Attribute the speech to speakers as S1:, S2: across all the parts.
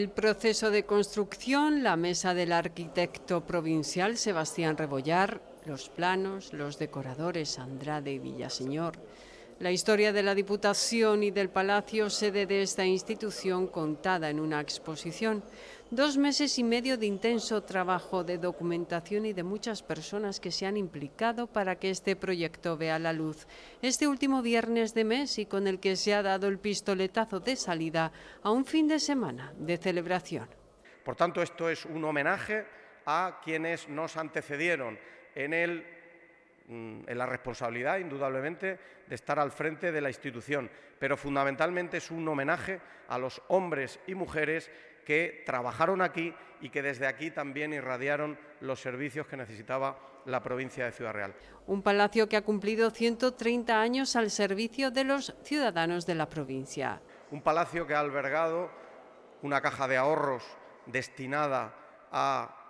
S1: El proceso de construcción, la mesa del arquitecto provincial Sebastián Rebollar, los planos, los decoradores Andrade y Villaseñor, la historia de la Diputación y del Palacio, sede de esta institución, contada en una exposición. Dos meses y medio de intenso trabajo de documentación y de muchas personas que se han implicado para que este proyecto vea la luz. Este último viernes de mes y con el que se ha dado el pistoletazo de salida a un fin de semana de celebración.
S2: Por tanto, esto es un homenaje a quienes nos antecedieron en el Mm, en la responsabilidad, indudablemente, de estar al frente de la institución, pero fundamentalmente es un homenaje a los hombres y mujeres que trabajaron aquí y que desde aquí también irradiaron los servicios que necesitaba la provincia
S1: de Ciudad Real. Un palacio que ha cumplido 130 años al servicio de los ciudadanos de la provincia.
S2: Un palacio que ha albergado una caja de ahorros destinada a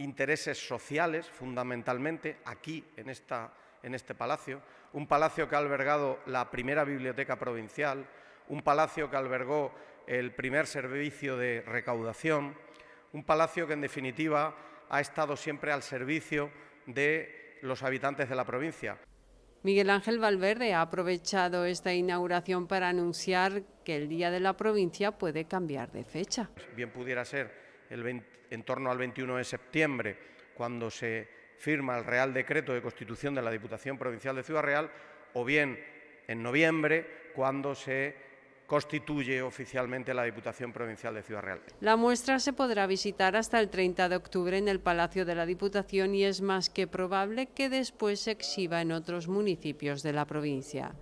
S2: intereses sociales, fundamentalmente, aquí, en, esta, en este palacio, un palacio que ha albergado la primera biblioteca provincial, un palacio que albergó el primer servicio de recaudación, un palacio que, en definitiva, ha estado siempre al servicio de los habitantes de la provincia.
S1: Miguel Ángel Valverde ha aprovechado esta inauguración para anunciar que el Día de la Provincia puede cambiar de fecha.
S2: Bien pudiera ser en torno al 21 de septiembre, cuando se firma el Real Decreto de Constitución de la Diputación Provincial de Ciudad Real, o bien en noviembre, cuando se constituye oficialmente la Diputación Provincial de Ciudad Real.
S1: La muestra se podrá visitar hasta el 30 de octubre en el Palacio de la Diputación y es más que probable que después se exhiba en otros municipios de la provincia.